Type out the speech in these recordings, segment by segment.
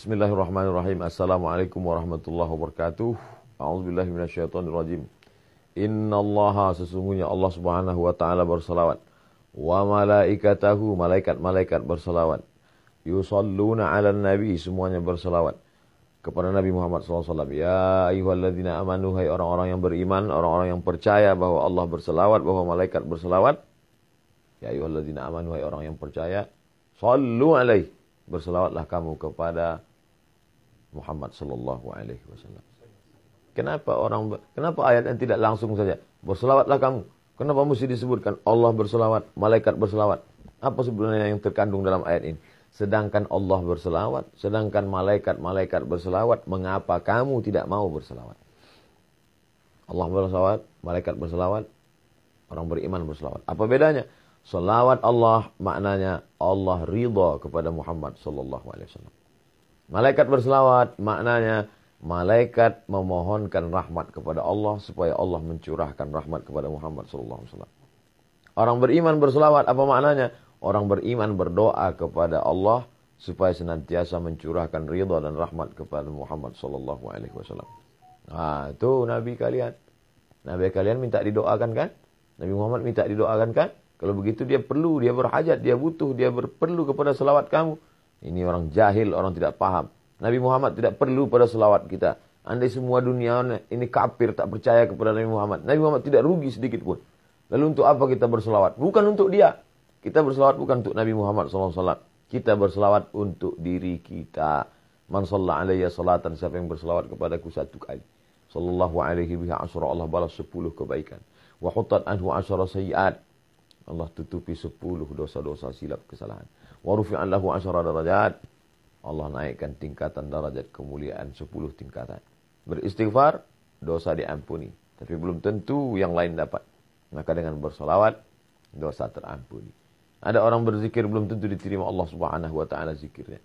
Bismillahirrahmanirrahim. Assalamualaikum warahmatullahi wabarakatuh. A'udzubillahi minasyaitonirrajim. Innallaha sesungguhnya Allah Subhanahu wa taala berselawat. Wa malaikatahu malaikat-malaikat berselawat. Yusalluna 'alan nabi semuanya berselawat kepada Nabi Muhammad SAW. Ya ayyuhalladzina amanu hai orang-orang yang beriman, orang-orang yang percaya bahwa Allah berselawat, bahwa malaikat berselawat. Ya ayyuhalladzina amanu hai orang yang percaya, sallu alaihi berselawatlah kamu kepada Muhammad Shallallahu Alaihi Wasallam. Kenapa orang kenapa ayat yang tidak langsung saja berselawatlah kamu? Kenapa mesti disebutkan Allah berselawat, malaikat berselawat? Apa sebenarnya yang terkandung dalam ayat ini? Sedangkan Allah berselawat, sedangkan malaikat-malaikat berselawat, mengapa kamu tidak mau berselawat? Allah berselawat, malaikat berselawat, orang beriman berselawat. Apa bedanya? Selawat Allah maknanya Allah ridha kepada Muhammad sallallahu alaihi wasallam. Malaikat berselawat maknanya malaikat memohonkan rahmat kepada Allah supaya Allah mencurahkan rahmat kepada Muhammad sallallahu alaihi wasallam. Orang beriman berselawat apa maknanya? Orang beriman berdoa kepada Allah supaya senantiasa mencurahkan ridha dan rahmat kepada Muhammad sallallahu alaihi wasallam. Ah, itu nabi kalian. Nabi kalian minta didoakan kan? Nabi Muhammad minta didoakan kan? Kalau begitu dia perlu, dia berhajat, dia butuh, dia perlu kepada selawat kamu. Ini orang jahil, orang tidak paham. Nabi Muhammad tidak perlu pada selawat kita. Andai semua dunia ini kafir tak percaya kepada Nabi Muhammad. Nabi Muhammad tidak rugi sedikit pun. Lalu untuk apa kita berselawat? Bukan untuk dia. Kita berselawat bukan untuk Nabi Muhammad SAW. Kita berselawat untuk diri kita. Man salla alaihi salatan. Siapa yang berselawat kepadaku satu kali. Sallallahu alaihi biha asyara Allah balas sepuluh kebaikan. Wa hutat anhu asyara sayyiat. Allah tutupi sepuluh dosa-dosa silap kesalahan. Wa rufi'an lahu darajat. Allah naikkan tingkatan darajat kemuliaan sepuluh tingkatan. Beristighfar, dosa diampuni. Tapi belum tentu yang lain dapat. Maka dengan bersolawat, dosa terampuni. Ada orang berzikir belum tentu diterima Allah Subhanahu wa taala zikirnya.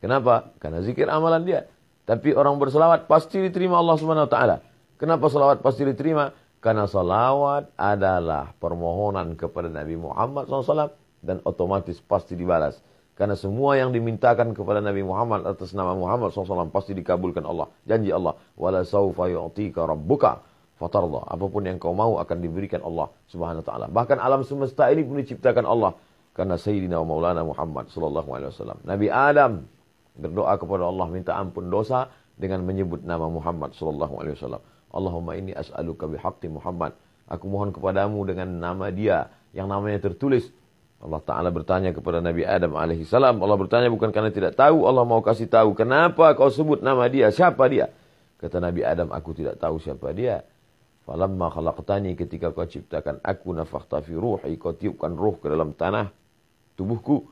Kenapa? Karena zikir amalan dia. Tapi orang berselawat pasti diterima Allah Subhanahu wa taala. Kenapa selawat pasti diterima? Karena salawat adalah permohonan kepada Nabi Muhammad SAW dan otomatis pasti dibalas. Karena semua yang dimintakan kepada Nabi Muhammad atas nama Muhammad SAW pasti dikabulkan Allah. Janji Allah. Wala saufa yu'tika rabbuka fatarda. Apapun yang kau mau akan diberikan Allah Subhanahu wa taala. Bahkan alam semesta ini pun diciptakan Allah karena Sayyidina wa Maulana Muhammad SAW. Nabi Adam berdoa kepada Allah minta ampun dosa dengan menyebut nama Muhammad SAW. Allahumma ini as'aluka bihaqqi Muhammad. Aku mohon kepadamu dengan nama dia yang namanya tertulis. Allah Ta'ala bertanya kepada Nabi Adam alaihi salam. Allah bertanya bukan karena tidak tahu. Allah mau kasih tahu. Kenapa kau sebut nama dia? Siapa dia? Kata Nabi Adam, aku tidak tahu siapa dia. Falamma khalaqtani ketika kau ciptakan aku nafakhta fi ruhi. Kau tiupkan ruh ke dalam tanah tubuhku.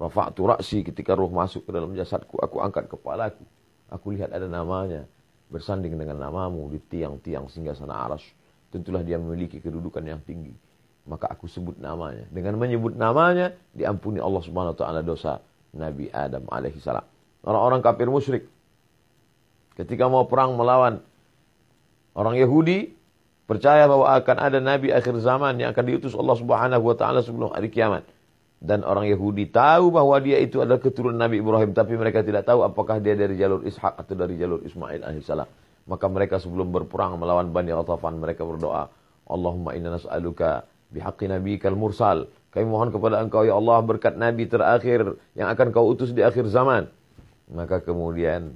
Rafa'tu ra'si ketika ruh masuk ke dalam jasadku. Aku angkat kepalaku. Aku lihat ada namanya bersanding dengan namamu di tiang-tiang sana aras tentulah dia memiliki kedudukan yang tinggi maka aku sebut namanya dengan menyebut namanya diampuni Allah Subhanahu wa taala dosa Nabi Adam alaihi salam orang-orang kafir musyrik ketika mau perang melawan orang Yahudi percaya bahwa akan ada nabi akhir zaman yang akan diutus Allah Subhanahu wa taala sebelum hari kiamat dan orang Yahudi tahu bahwa dia itu adalah keturunan Nabi Ibrahim tapi mereka tidak tahu apakah dia dari jalur Ishak atau dari jalur Ismail alaihissalam maka mereka sebelum berperang melawan Bani Ratafan mereka berdoa Allahumma inna nas'aluka bihaqqi nabiikal mursal kami mohon kepada engkau ya Allah berkat nabi terakhir yang akan kau utus di akhir zaman maka kemudian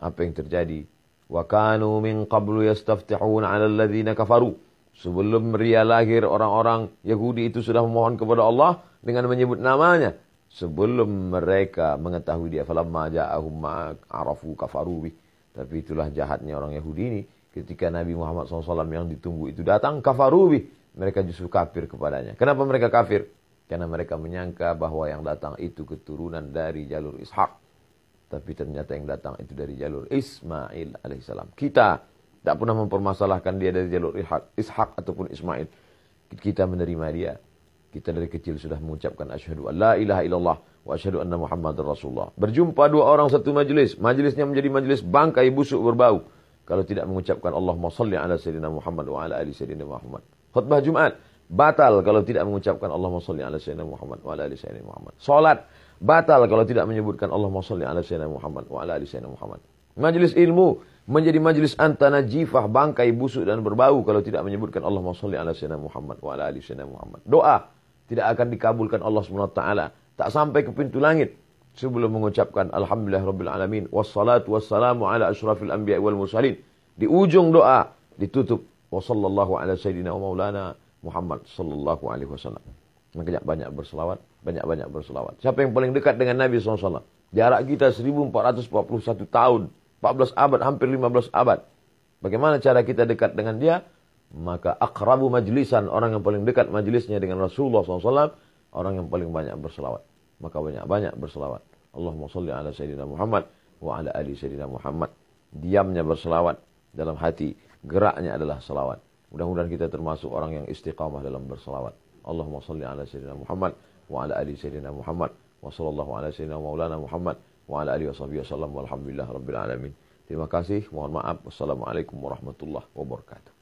apa yang terjadi wa kanu min qablu yastaftihun 'ala alladziina kafaru sebelum Ria lahir orang-orang Yahudi itu sudah memohon kepada Allah dengan menyebut namanya sebelum mereka mengetahui dia falamma ja'ahum arafu kafaru tapi itulah jahatnya orang Yahudi ini ketika Nabi Muhammad SAW yang ditunggu itu datang kafaru mereka justru kafir kepadanya kenapa mereka kafir karena mereka menyangka bahwa yang datang itu keturunan dari jalur Ishak tapi ternyata yang datang itu dari jalur Ismail alaihissalam kita tidak pernah mempermasalahkan dia dari jalur Ishak, Ishak ataupun Ismail kita menerima dia kita dari kecil sudah mengucapkan asyhadu Allah ilaha illallah wa asyhadu anna muhammadar rasulullah. Berjumpa dua orang satu majelis, majelisnya menjadi majelis bangkai busuk berbau kalau tidak mengucapkan Allahumma salli ala sayyidina Muhammad wa ala ali sayyidina Muhammad. Khutbah Jumat batal kalau tidak mengucapkan Allahumma salli ala sayyidina Muhammad wa ala ali sayyidina Muhammad. Salat batal kalau tidak menyebutkan Allahumma salli ala sayyidina Muhammad wa ala ali sayyidina Muhammad. Majelis ilmu menjadi majelis antana jifah bangkai busuk dan berbau kalau tidak menyebutkan Allahumma salli ala sayyidina Muhammad wa ala ali sayyidina Muhammad. Doa tidak akan dikabulkan Allah SWT Tak sampai ke pintu langit sebelum mengucapkan alhamdulillah rabbil alamin wassalatu wassalamu ala asyrafil anbiya wal mursalin. Di ujung doa ditutup wassallallahu ala sayidina wa maulana Muhammad sallallahu alaihi wasallam. Makanya banyak berselawat, banyak-banyak berselawat. Siapa yang paling dekat dengan Nabi SAW? Jarak kita 1441 tahun, 14 abad, hampir 15 abad. Bagaimana cara kita dekat dengan dia? maka akrabu majlisan orang yang paling dekat majlisnya dengan Rasulullah SAW orang yang paling banyak berselawat maka banyak-banyak berselawat Allahumma salli ala Sayyidina Muhammad wa ala ali Sayyidina Muhammad diamnya berselawat dalam hati geraknya adalah selawat mudah-mudahan kita termasuk orang yang istiqamah dalam berselawat Allahumma salli ala Sayyidina Muhammad wa ala ali Sayyidina Muhammad wa sallallahu ala Sayyidina Maulana Muhammad wa ala alihi wasallam wasallam walhamdulillah rabbil alamin terima kasih mohon maaf wassalamualaikum warahmatullahi wabarakatuh